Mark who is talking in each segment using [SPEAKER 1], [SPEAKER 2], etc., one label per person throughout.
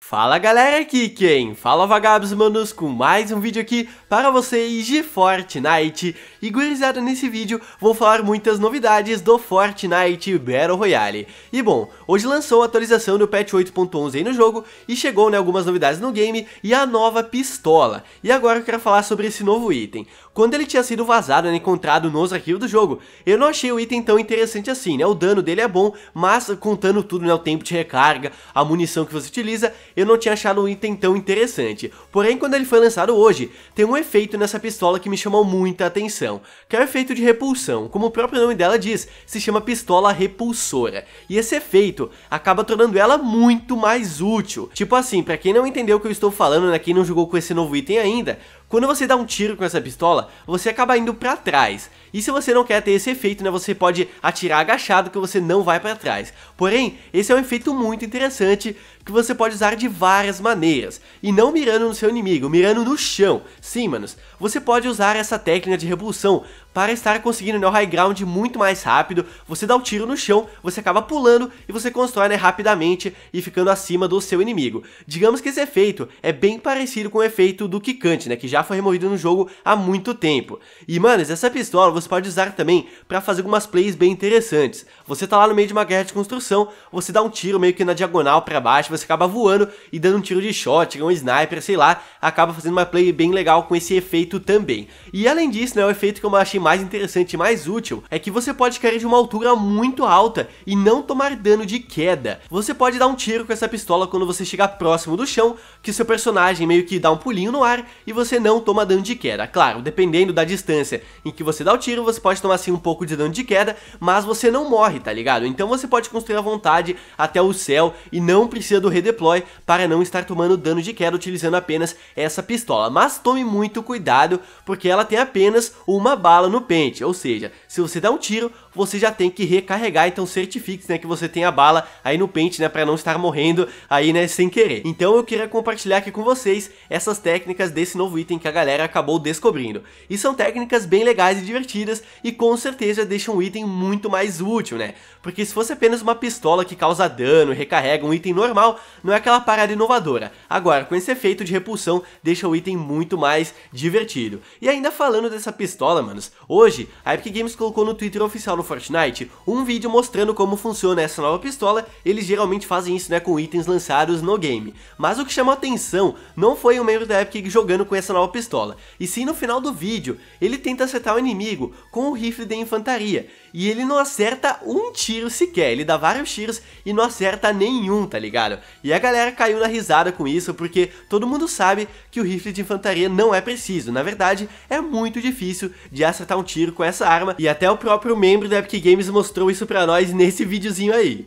[SPEAKER 1] Fala galera aqui quem? Fala vagabos manos com mais um vídeo aqui para vocês de Fortnite E gurizada nesse vídeo vou falar muitas novidades do Fortnite Battle Royale E bom, hoje lançou a atualização do patch 8.11 aí no jogo e chegou né, algumas novidades no game e a nova pistola E agora eu quero falar sobre esse novo item Quando ele tinha sido vazado e né, encontrado nos arquivos do jogo Eu não achei o item tão interessante assim né, o dano dele é bom Mas contando tudo né, o tempo de recarga, a munição que você utiliza eu não tinha achado um item tão interessante. Porém, quando ele foi lançado hoje, tem um efeito nessa pistola que me chamou muita atenção, que é o efeito de repulsão, como o próprio nome dela diz, se chama pistola repulsora. E esse efeito acaba tornando ela muito mais útil. Tipo assim, para quem não entendeu o que eu estou falando, né, quem não jogou com esse novo item ainda, quando você dá um tiro com essa pistola, você acaba indo para trás. E se você não quer ter esse efeito, né, você pode atirar agachado que você não vai para trás. Porém, esse é um efeito muito interessante que você pode usar de várias maneiras. E não mirando no seu inimigo, mirando no chão. Sim, manos, você pode usar essa técnica de repulsão para estar conseguindo né, o high ground muito mais rápido, você dá o um tiro no chão, você acaba pulando e você constrói né, rapidamente e ficando acima do seu inimigo. Digamos que esse efeito é bem parecido com o efeito do Kikante, né, que já foi removido no jogo há muito tempo. E manos, essa pistola você pode usar também para fazer algumas plays bem interessantes. Você tá lá no meio de uma guerra de construção, você dá um tiro meio que na diagonal para baixo, você acaba voando e dando um tiro de shot, um sniper, sei lá, acaba fazendo uma play bem legal com esse efeito também. E além disso, né, o efeito que eu achei mais interessante e mais útil é que você pode cair de uma altura muito alta e não tomar dano de queda. Você pode dar um tiro com essa pistola quando você chegar próximo do chão, que seu personagem meio que dá um pulinho no ar e você não toma dano de queda. Claro, dependendo da distância em que você dá o tiro, você pode tomar sim um pouco de dano de queda, mas você não morre, tá ligado? Então você pode construir à vontade até o céu e não precisa do redeploy para não estar tomando dano de queda utilizando apenas essa pistola. Mas tome muito cuidado, porque ela tem apenas uma bala no no pente. Ou seja, se você dá um tiro, você já tem que recarregar, então certifique-se né, que você tem a bala aí no pente, né, para não estar morrendo aí, né, sem querer. Então eu queria compartilhar aqui com vocês essas técnicas desse novo item que a galera acabou descobrindo. E são técnicas bem legais e divertidas e com certeza deixam o item muito mais útil, né? Porque se fosse apenas uma pistola que causa dano e recarrega um item normal, não é aquela parada inovadora. Agora, com esse efeito de repulsão, deixa o item muito mais divertido. E ainda falando dessa pistola, manos, hoje a Epic Games colocou no Twitter oficial no Fortnite um vídeo mostrando como funciona essa nova pistola, eles geralmente fazem isso né, com itens lançados no game. Mas o que chamou atenção não foi o membro da Epic jogando com essa nova pistola, e sim no final do vídeo, ele tenta acertar o inimigo com o rifle de infantaria, e ele não acerta um tiro sequer. Ele dá vários tiros e não acerta nenhum, tá ligado? E a galera caiu na risada com isso porque todo mundo sabe que o rifle de infantaria não é preciso. Na verdade, é muito difícil de acertar um tiro com essa arma e até o próprio membro da Epic Games mostrou isso pra nós nesse videozinho aí.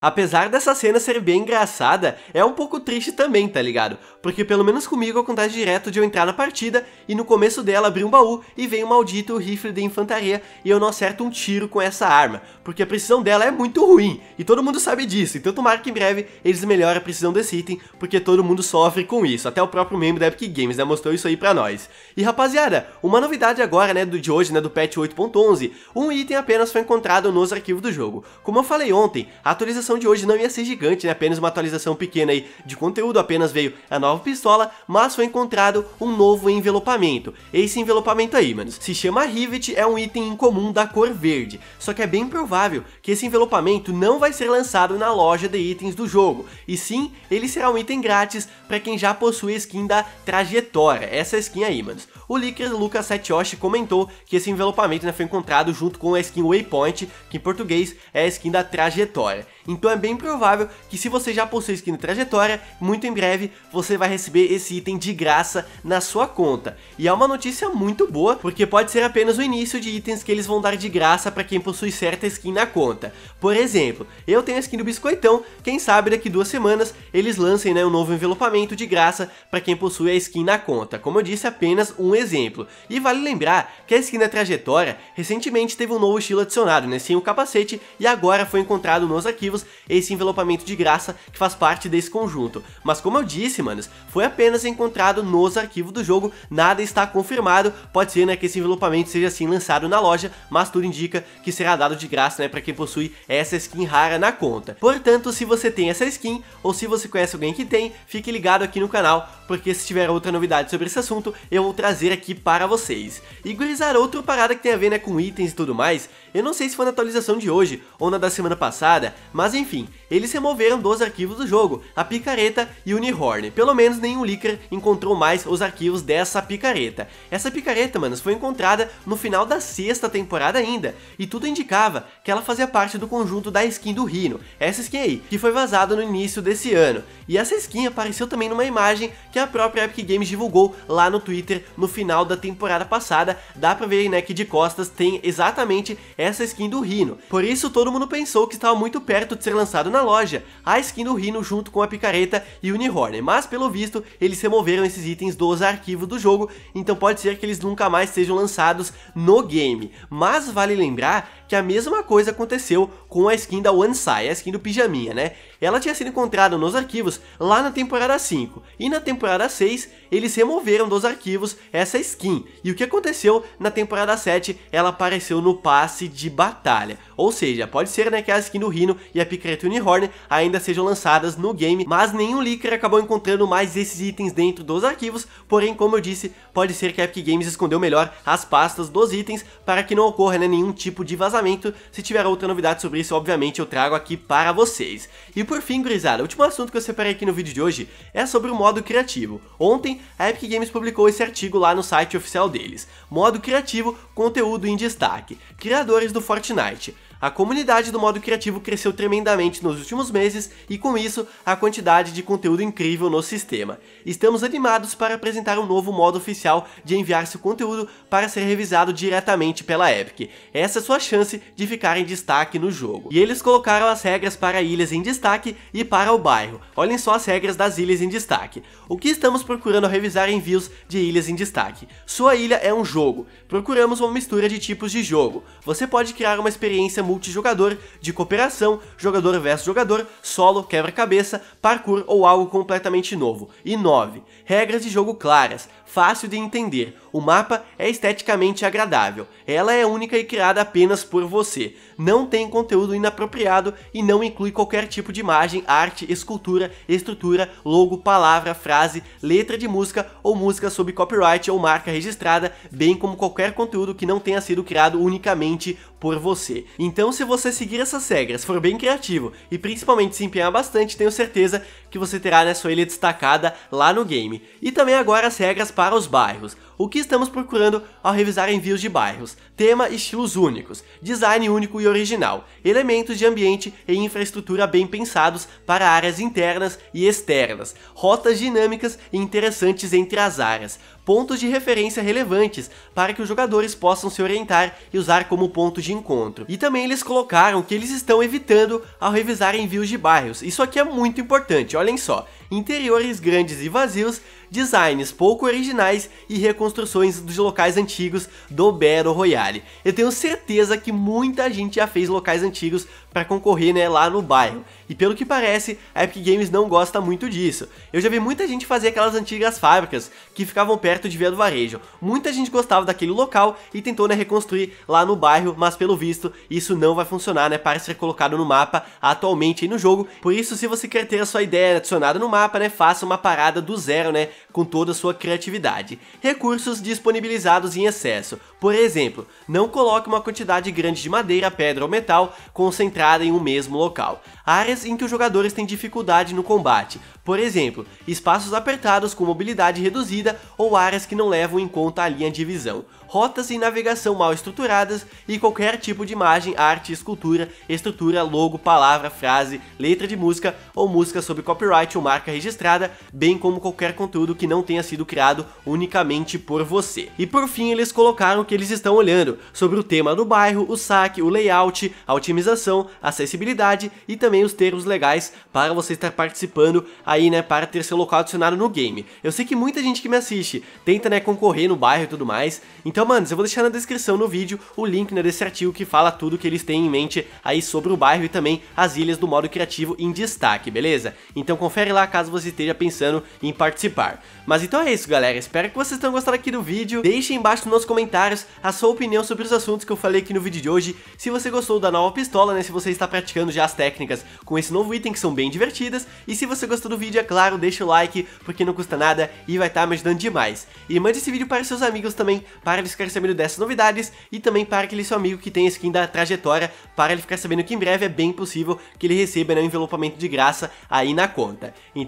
[SPEAKER 1] Apesar dessa cena ser bem engraçada, é um pouco triste também, tá ligado? Porque pelo menos comigo acontece direto de eu entrar na partida e no começo dela abrir um baú e vem o um maldito rifle de infantaria e eu não acerto um tiro com essa arma, porque a precisão dela é muito ruim e todo mundo sabe disso, então tomara que em breve eles melhorem a precisão desse item, porque todo mundo sofre com isso, até o próprio membro da Epic Games, né, mostrou isso aí pra nós. E rapaziada, uma novidade agora, né, do de hoje, né, do patch 8.11, um item apenas foi encontrado nos arquivos do jogo. Como eu falei ontem, a atualização atualização de hoje não ia ser gigante, né? Apenas uma atualização pequena aí de conteúdo, apenas veio a nova pistola, mas foi encontrado um novo envelopamento. Esse envelopamento aí, manos, se chama Rivet, é um item incomum da cor verde. Só que é bem provável que esse envelopamento não vai ser lançado na loja de itens do jogo, e sim, ele será um item grátis para quem já possui a skin da trajetória, essa skin aí, manos. O leaker Lucas Setioshi comentou que esse envelopamento né, foi encontrado junto com a skin Waypoint, que em português é a skin da trajetória. Então é bem provável que se você já possui skin de trajetória, muito em breve você vai receber esse item de graça na sua conta. E é uma notícia muito boa, porque pode ser apenas o início de itens que eles vão dar de graça para quem possui certa skin na conta. Por exemplo, eu tenho a skin do Biscoitão, quem sabe daqui duas semanas eles lancem né, um novo envelopamento de graça para quem possui a skin na conta. Como eu disse, apenas um exemplo. E vale lembrar que a skin da trajetória recentemente teve um novo estilo adicionado, né, sem o capacete, e agora foi encontrado nos arquivos centavos esse envelopamento de graça que faz parte desse conjunto. Mas como eu disse, manos, foi apenas encontrado nos arquivos do jogo, nada está confirmado, pode ser né, que esse envelopamento seja assim lançado na loja, mas tudo indica que será dado de graça né, para quem possui essa skin rara na conta. Portanto, se você tem essa skin, ou se você conhece alguém que tem, fique ligado aqui no canal, porque se tiver outra novidade sobre esse assunto, eu vou trazer aqui para vocês. E gurizar outra parada que tem a ver né, com itens e tudo mais, eu não sei se foi na atualização de hoje ou na da semana passada, mas mas enfim, eles removeram dos arquivos do jogo a picareta e o Nihorn. Pelo menos nenhum leaker encontrou mais os arquivos dessa picareta. Essa picareta, manos, foi encontrada no final da sexta temporada ainda, e tudo indicava que ela fazia parte do conjunto da skin do rino essa skin aí, que foi vazada no início desse ano. E essa skin apareceu também numa imagem que a própria Epic Games divulgou lá no Twitter no final da temporada passada, dá pra ver né, que de costas tem exatamente essa skin do rino Por isso todo mundo pensou que estava muito perto de ser lançado na loja a skin do Rhino junto com a picareta e o Unihorn, mas pelo visto eles removeram esses itens dos arquivos do jogo, então pode ser que eles nunca mais sejam lançados no game. Mas vale lembrar que a mesma coisa aconteceu com a skin da One Sai, a skin do Pijaminha, né? ela tinha sido encontrada nos arquivos lá na temporada 5, e na temporada 6 eles removeram dos arquivos essa skin, e o que aconteceu na temporada 7 ela apareceu no passe de batalha, ou seja, pode ser né, que a skin do Rhino e a Pikachu Horn ainda sejam lançadas no game, mas nenhum leaker acabou encontrando mais esses itens dentro dos arquivos, porém como eu disse, pode ser que a Epic Games escondeu melhor as pastas dos itens para que não ocorra né, nenhum tipo de vazamento, se tiver outra novidade sobre isso obviamente eu trago aqui para vocês. E por fim, gurizada, o último assunto que eu separei aqui no vídeo de hoje é sobre o modo criativo. Ontem, a Epic Games publicou esse artigo lá no site oficial deles. Modo criativo, conteúdo em destaque. Criadores do Fortnite. A comunidade do modo criativo cresceu tremendamente nos últimos meses e com isso a quantidade de conteúdo incrível no sistema. Estamos animados para apresentar um novo modo oficial de enviar seu conteúdo para ser revisado diretamente pela Epic. Essa é sua chance de ficar em destaque no jogo. E eles colocaram as regras para ilhas em destaque e para o bairro. Olhem só as regras das ilhas em destaque. O que estamos procurando ao revisar envios de ilhas em destaque? Sua ilha é um jogo. Procuramos uma mistura de tipos de jogo. Você pode criar uma experiência multijogador, de cooperação, jogador versus jogador, solo, quebra-cabeça, parkour ou algo completamente novo. E 9. Regras de jogo claras, fácil de entender, o mapa é esteticamente agradável, ela é única e criada apenas por você, não tem conteúdo inapropriado e não inclui qualquer tipo de imagem, arte, escultura, estrutura, logo, palavra, frase, letra de música ou música sob copyright ou marca registrada, bem como qualquer conteúdo que não tenha sido criado unicamente por você. Então se você seguir essas regras, for bem criativo e principalmente se empenhar bastante, tenho certeza que você terá né, sua ilha destacada lá no game. E também agora as regras para os bairros. O que estamos procurando ao revisar envios de bairros, tema e estilos únicos, design único e original, elementos de ambiente e infraestrutura bem pensados para áreas internas e externas, rotas dinâmicas e interessantes entre as áreas, pontos de referência relevantes para que os jogadores possam se orientar e usar como ponto de encontro. E também eles colocaram que eles estão evitando ao revisar envios de bairros, isso aqui é muito importante, olhem só interiores grandes e vazios, designs pouco originais e reconstruções dos locais antigos do Battle Royale. Eu tenho certeza que muita gente já fez locais antigos para concorrer né, lá no bairro, e pelo que parece, a Epic Games não gosta muito disso. Eu já vi muita gente fazer aquelas antigas fábricas que ficavam perto de Via do Varejo. Muita gente gostava daquele local e tentou né, reconstruir lá no bairro, mas pelo visto isso não vai funcionar né, para ser colocado no mapa atualmente no jogo. Por isso, se você quer ter a sua ideia adicionada no mapa, mapa, né, faça uma parada do zero, né, com toda a sua criatividade. Recursos disponibilizados em excesso. Por exemplo, não coloque uma quantidade grande de madeira, pedra ou metal concentrada em um mesmo local. Áreas em que os jogadores têm dificuldade no combate. Por exemplo, espaços apertados com mobilidade reduzida ou áreas que não levam em conta a linha de visão. Rotas e navegação mal estruturadas e qualquer tipo de imagem, arte, escultura, estrutura, logo, palavra, frase, letra de música ou música sob copyright ou marca marca registrada, bem como qualquer conteúdo que não tenha sido criado unicamente por você. E por fim, eles colocaram o que eles estão olhando sobre o tema do bairro, o saque, o layout, a otimização, a acessibilidade e também os termos legais para você estar participando aí, né, para ter seu local adicionado no game. Eu sei que muita gente que me assiste tenta, né, concorrer no bairro e tudo mais. Então, mano, eu vou deixar na descrição no vídeo o link né, desse artigo que fala tudo que eles têm em mente aí sobre o bairro e também as ilhas do modo criativo em destaque, beleza? Então confere lá, cara caso você esteja pensando em participar. Mas então é isso galera, espero que vocês tenham gostado aqui do vídeo, deixe embaixo nos comentários a sua opinião sobre os assuntos que eu falei aqui no vídeo de hoje, se você gostou da nova pistola, né, se você está praticando já as técnicas com esse novo item que são bem divertidas, e se você gostou do vídeo, é claro, deixa o like, porque não custa nada e vai estar tá me ajudando demais. E mande esse vídeo para seus amigos também, para eles ficarem sabendo dessas novidades, e também para aquele seu amigo que tem a skin da trajetória, para ele ficar sabendo que em breve é bem possível que ele receba né, um envelopamento de graça aí na conta. Então,